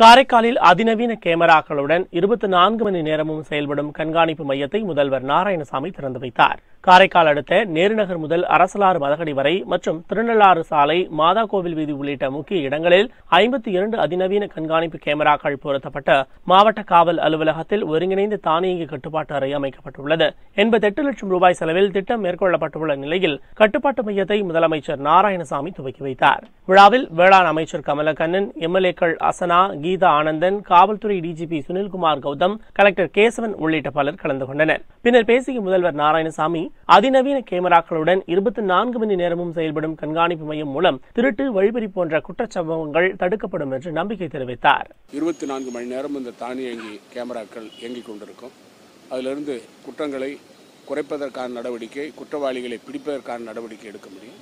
காரைக்காலில் அதிநவீன கேமராக்களுடன் இருபத்தி நான்கு மணி நேரமும் செயல்படும் கண்காணிப்பு மையத்தை முதல்வர் நாராயணசாமி திறந்து வைத்தார் காரைக்கால் அடுத்த நேருநகர் முதல் அரசலாறு மதகடி வரை மற்றும் திருநள்ளாறு சாலை மாதா கோவில் வீதி உள்ளிட்ட முக்கிய இடங்களில் ஐம்பத்தி இரண்டு அதிநவீன கண்காணிப்பு கேமராக்கள் பொருத்தப்பட்டு மாவட்ட காவல் அலுவலகத்தில் ஒருங்கிணைந்த தானியங்கி கட்டுப்பாட்டு அறை அமைக்கப்பட்டுள்ளது எண்பத்தி எட்டு லட்சம் ரூபாய் செலவில் திட்டம் மேற்கொள்ளப்பட்டுள்ள நிலையில் கட்டுப்பாட்டு மையத்தை முதலமைச்சர் நாராயணசாமி துவக்கி வைத்தார் விழாவில் வேளாண் அமைச்சர் கமலக்கண்ணன் எம்எல்ஏக்கள் அசனா கி கீதா ஆனந்தன் காவல்துறை டிஜிபி சுனில்குமார் கௌதம் கலெக்டர் கேசவன் உள்ளிட்ட பலர் கலந்து கொண்டனர் பின்னர் பேசிய முதல்வர் நாராயணசாமி அதிநவீன கேமராக்களுடன் இருபத்தி நான்கு மணி நேரமும் செயல்படும் கண்காணிப்பு மையம் மூலம் திருட்டு வழிபறி போன்ற குற்றச்சம்பவங்கள் தடுக்கப்படும் என்று நம்பிக்கை தெரிவித்தார் இருபத்தி நான்கு மணி நேரம் இந்த தானியங்கி கேமராக்கள் இயங்கிக் கொண்டிருக்கும் அதிலிருந்து குற்றங்களை குறைப்பதற்கான நடவடிக்கை குற்றவாளிகளை பிடிப்பதற்கான நடவடிக்கை எடுக்க முடியும்